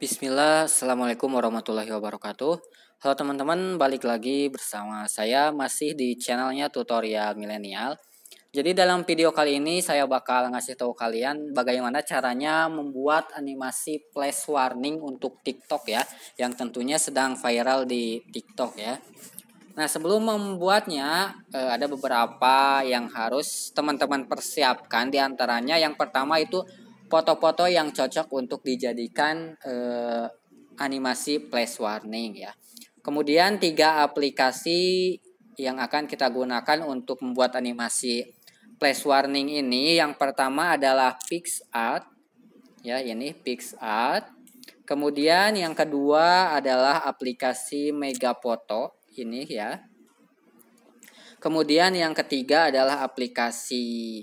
Bismillah, Assalamualaikum warahmatullahi wabarakatuh Halo teman-teman, balik lagi bersama saya masih di channelnya tutorial milenial Jadi dalam video kali ini saya bakal ngasih tahu kalian bagaimana caranya membuat animasi flash warning untuk TikTok ya Yang tentunya sedang viral di TikTok ya Nah sebelum membuatnya eh, ada beberapa yang harus teman-teman persiapkan Di antaranya yang pertama itu foto-foto yang cocok untuk dijadikan eh, animasi flash warning ya. Kemudian tiga aplikasi yang akan kita gunakan untuk membuat animasi flash warning ini yang pertama adalah PixArt ya ini PixArt. Kemudian yang kedua adalah aplikasi Megapoto ini ya. Kemudian yang ketiga adalah aplikasi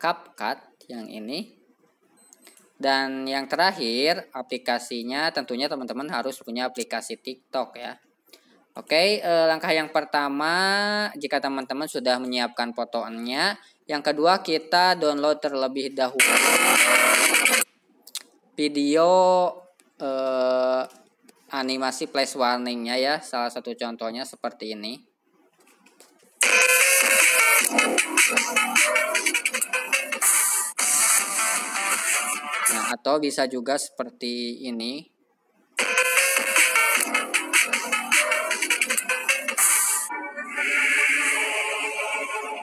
CapCut yang ini. Dan yang terakhir, aplikasinya tentunya teman-teman harus punya aplikasi TikTok ya. Oke, eh, langkah yang pertama jika teman-teman sudah menyiapkan fotonya, yang kedua kita download terlebih dahulu video eh, animasi flash warningnya ya. Salah satu contohnya seperti ini. atau bisa juga seperti ini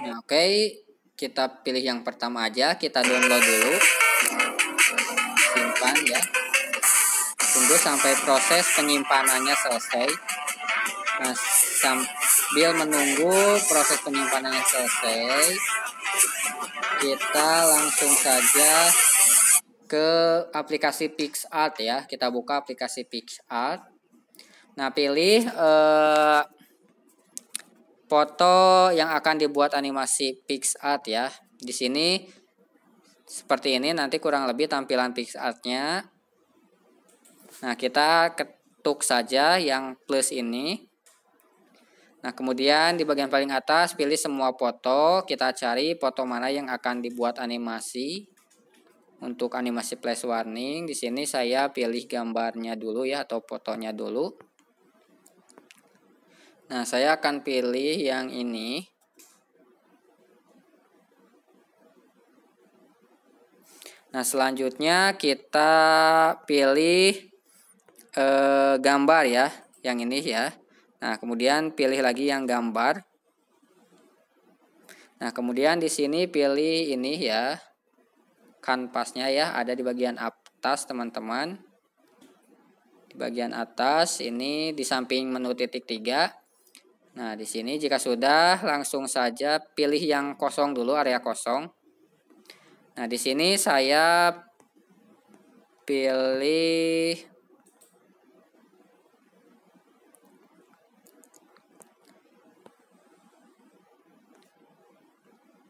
nah, oke okay. kita pilih yang pertama aja kita download dulu simpan ya tunggu sampai proses penyimpanannya selesai nah sambil menunggu proses penyimpanannya selesai kita langsung saja ke aplikasi PixArt ya. Kita buka aplikasi PixArt. Nah, pilih eh, foto yang akan dibuat animasi PixArt ya. Di sini seperti ini nanti kurang lebih tampilan PixArt-nya. Nah, kita ketuk saja yang plus ini. Nah, kemudian di bagian paling atas pilih semua foto, kita cari foto mana yang akan dibuat animasi. Untuk animasi flash warning, di sini saya pilih gambarnya dulu ya atau fotonya dulu. Nah, saya akan pilih yang ini. Nah, selanjutnya kita pilih eh, gambar ya, yang ini ya. Nah, kemudian pilih lagi yang gambar. Nah, kemudian di sini pilih ini ya kanvasnya ya ada di bagian atas teman-teman di bagian atas ini di samping menu titik tiga nah di sini jika sudah langsung saja pilih yang kosong dulu area kosong nah di sini saya pilih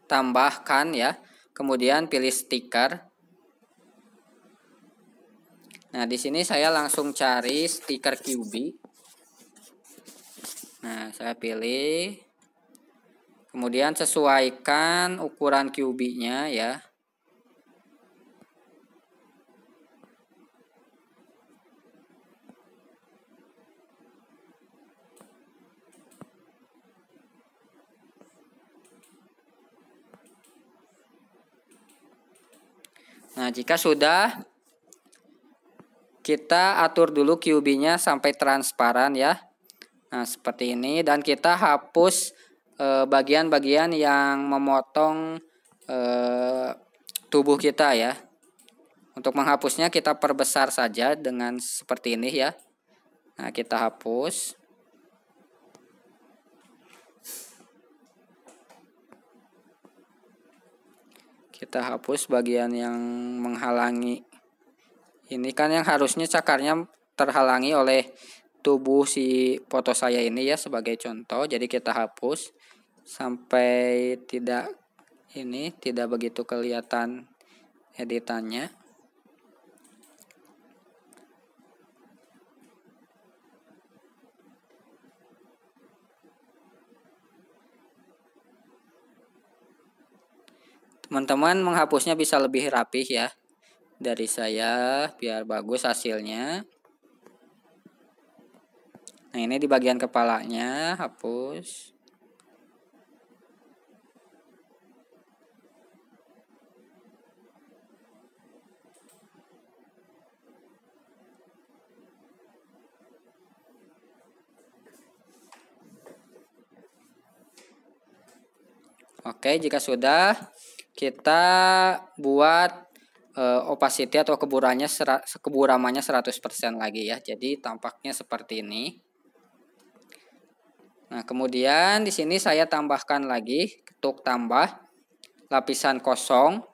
tambahkan ya Kemudian pilih stiker. Nah, di sini saya langsung cari stiker QB. Nah, saya pilih. Kemudian sesuaikan ukuran QB-nya ya. Nah, jika sudah kita atur dulu QB-nya sampai transparan ya. Nah, seperti ini dan kita hapus eh, bagian-bagian eh, yang memotong eh, tubuh kita ya. Untuk menghapusnya kita perbesar saja dengan seperti ini ya. Nah, kita hapus. kita hapus bagian yang menghalangi ini kan yang harusnya cakarnya terhalangi oleh tubuh si foto saya ini ya sebagai contoh jadi kita hapus sampai tidak ini tidak begitu kelihatan editannya Teman-teman menghapusnya bisa lebih rapih ya dari saya biar bagus hasilnya. Nah, ini di bagian kepalanya hapus. Oke, jika sudah, kita buat uh, opacity atau keburamannya keburamannya 100% lagi ya. Jadi tampaknya seperti ini. Nah, kemudian di sini saya tambahkan lagi ketuk tambah lapisan kosong.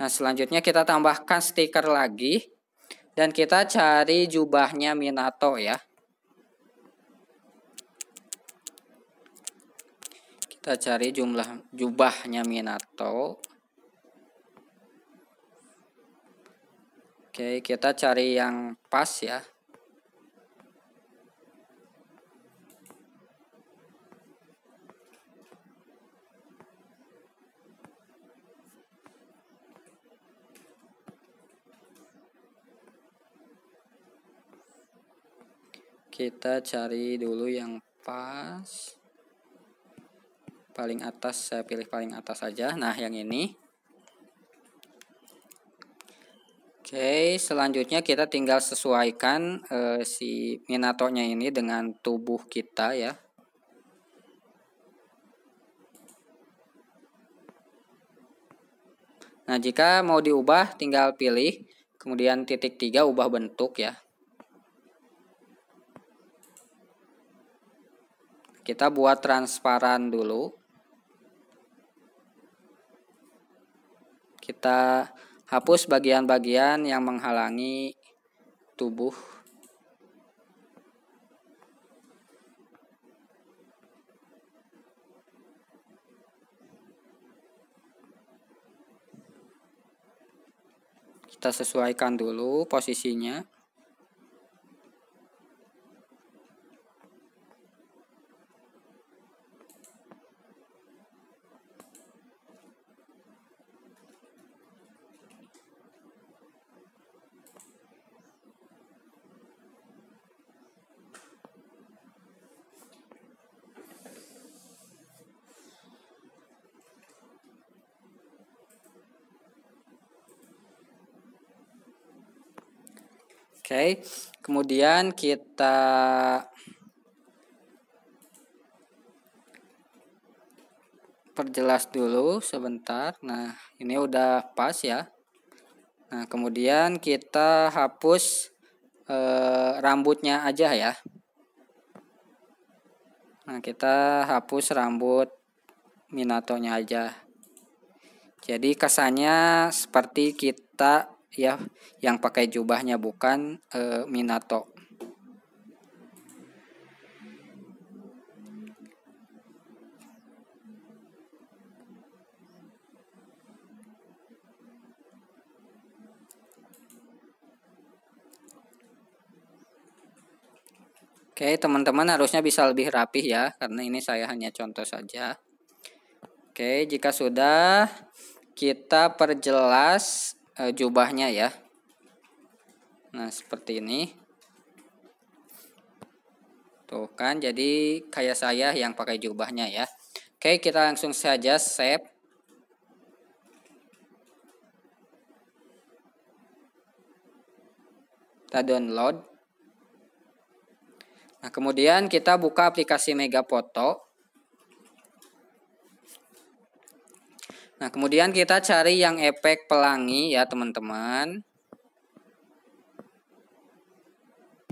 Nah, selanjutnya kita tambahkan stiker lagi dan kita cari jubahnya Minato ya. Kita cari jumlah jubahnya Minato. Oke, kita cari yang pas ya. kita cari dulu yang pas paling atas saya pilih paling atas saja nah yang ini Oke, selanjutnya kita tinggal sesuaikan uh, si Minatonya ini dengan tubuh kita ya. Nah, jika mau diubah tinggal pilih, kemudian titik tiga ubah bentuk ya. Kita buat transparan dulu. kita hapus bagian-bagian yang menghalangi tubuh kita sesuaikan dulu posisinya Oke, kemudian kita perjelas dulu sebentar. Nah, ini udah pas ya. Nah, kemudian kita hapus e, rambutnya aja ya. Nah, kita hapus rambut Minatonya aja. Jadi kesannya seperti kita ya yang pakai jubahnya bukan e, Minato. Oke, teman-teman harusnya bisa lebih rapih ya, karena ini saya hanya contoh saja. Oke, jika sudah kita perjelas e, jubahnya ya nah seperti ini tuh kan jadi kayak saya yang pakai jubahnya ya oke kita langsung saja save kita download nah kemudian kita buka aplikasi Megafoto Nah, kemudian kita cari yang efek pelangi ya, teman-teman.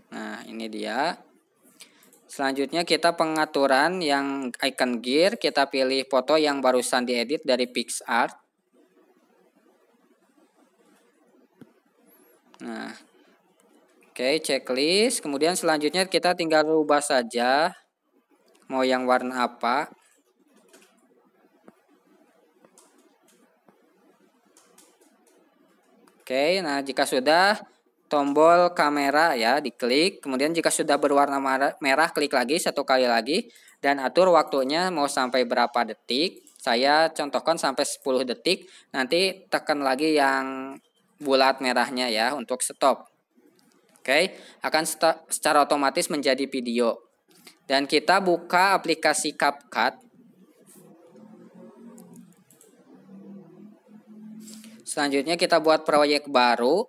Nah, ini dia. Selanjutnya kita pengaturan yang icon gear, kita pilih foto yang barusan diedit dari PixArt. Nah, oke okay, checklist. Kemudian selanjutnya kita tinggal rubah saja mau yang warna apa. Oke, nah jika sudah tombol kamera ya diklik. Kemudian jika sudah berwarna merah, klik lagi satu kali lagi dan atur waktunya mau sampai berapa detik. Saya contohkan sampai 10 detik. Nanti tekan lagi yang bulat merahnya ya untuk stop. Oke, akan secara otomatis menjadi video. Dan kita buka aplikasi CapCut Selanjutnya kita buat proyek baru.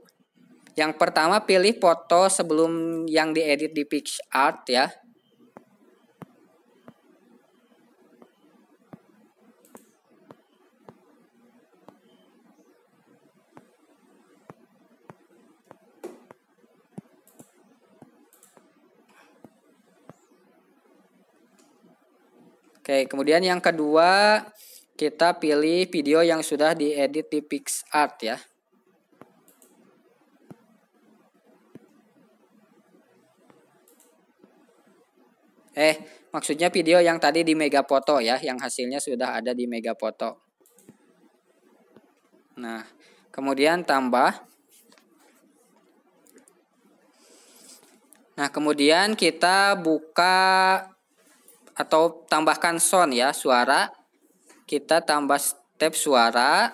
Yang pertama pilih foto sebelum yang diedit di PixArt ya. Oke, kemudian yang kedua kita pilih video yang sudah diedit di PixArt ya. Eh, maksudnya video yang tadi di Megafoto ya, yang hasilnya sudah ada di Megafoto. Nah, kemudian tambah. Nah, kemudian kita buka atau tambahkan sound ya, suara kita tambah step suara,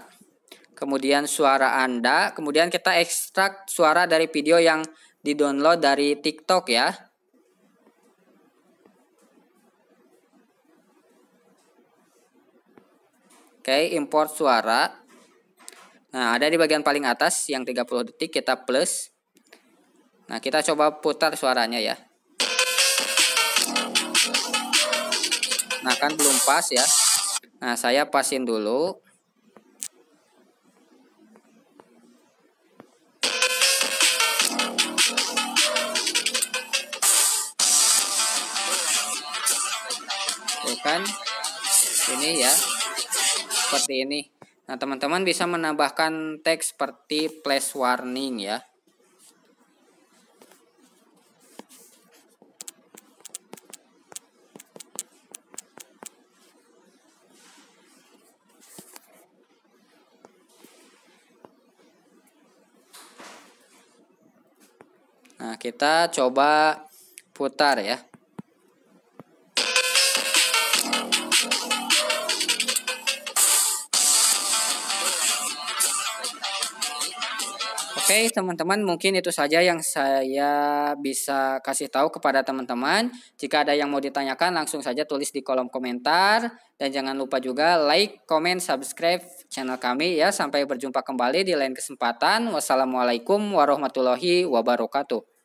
kemudian suara Anda, kemudian kita ekstrak suara dari video yang didownload dari TikTok ya. Oke, import suara. Nah, ada di bagian paling atas yang 30 detik kita plus. Nah, kita coba putar suaranya ya. Nah, kan belum pas ya. Nah, saya pasin dulu. Tuh kan, ini ya, seperti ini. Nah, teman-teman bisa menambahkan teks seperti flash warning ya. kita coba putar ya. Oke, okay, teman-teman, mungkin itu saja yang saya bisa kasih tahu kepada teman-teman. Jika ada yang mau ditanyakan, langsung saja tulis di kolom komentar dan jangan lupa juga like, comment, subscribe channel kami ya. Sampai berjumpa kembali di lain kesempatan. Wassalamualaikum warahmatullahi wabarakatuh.